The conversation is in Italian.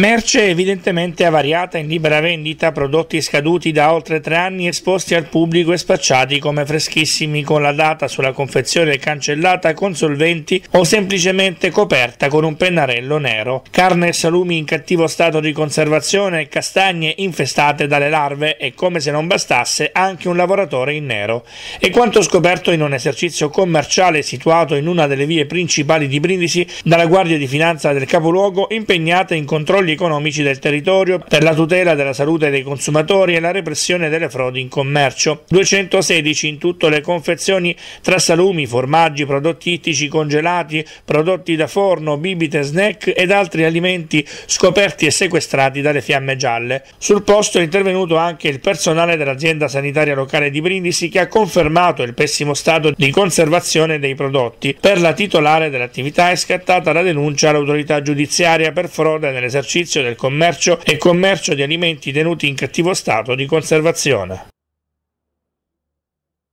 Merce evidentemente avariata in libera vendita, prodotti scaduti da oltre tre anni esposti al pubblico e spacciati come freschissimi con la data sulla confezione cancellata con solventi o semplicemente coperta con un pennarello nero. Carne e salumi in cattivo stato di conservazione, castagne infestate dalle larve e come se non bastasse anche un lavoratore in nero. E quanto scoperto in un esercizio commerciale situato in una delle vie principali di Brindisi dalla Guardia di Finanza del capoluogo impegnata in controlli controlli economici del territorio per la tutela della salute dei consumatori e la repressione delle frodi in commercio. 216 in tutto le confezioni tra salumi, formaggi, prodotti ittici congelati, prodotti da forno, bibite, snack ed altri alimenti scoperti e sequestrati dalle fiamme gialle. Sul posto è intervenuto anche il personale dell'azienda sanitaria locale di Brindisi che ha confermato il pessimo stato di conservazione dei prodotti. Per la titolare dell'attività è scattata la denuncia all'autorità giudiziaria per frode nell'esercizio esercizio del commercio e commercio di alimenti tenuti in cattivo stato di conservazione.